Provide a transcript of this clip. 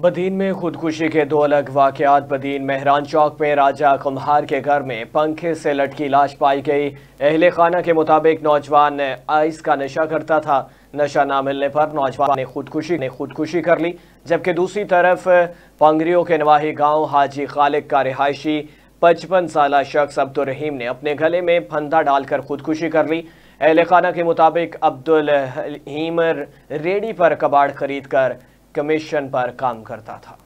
बदीन में खुदकुशी के दो अलग वाकयात बदीन मेहरान चौक में राजा कुम्हार के घर में पंखे से लटकी लाश पाई गई अहले खाना के मुताबिक नौजवान आइस का नशा करता था नशा ना मिलने पर नौजवान ने खुदकुशी ने खुदकुशी कर ली जबकि दूसरी तरफ पंगरियों के नवाही गांव हाजी खालिक का रिहायशी पचपन साल शख्स अब्दुल रहीम ने अपने गले में फंदा डालकर खुदकुशी कर ली अहल खाना के मुताबिक अब्दुल रेडी पर कबाड़ खरीद कर कमीशन पर काम करता था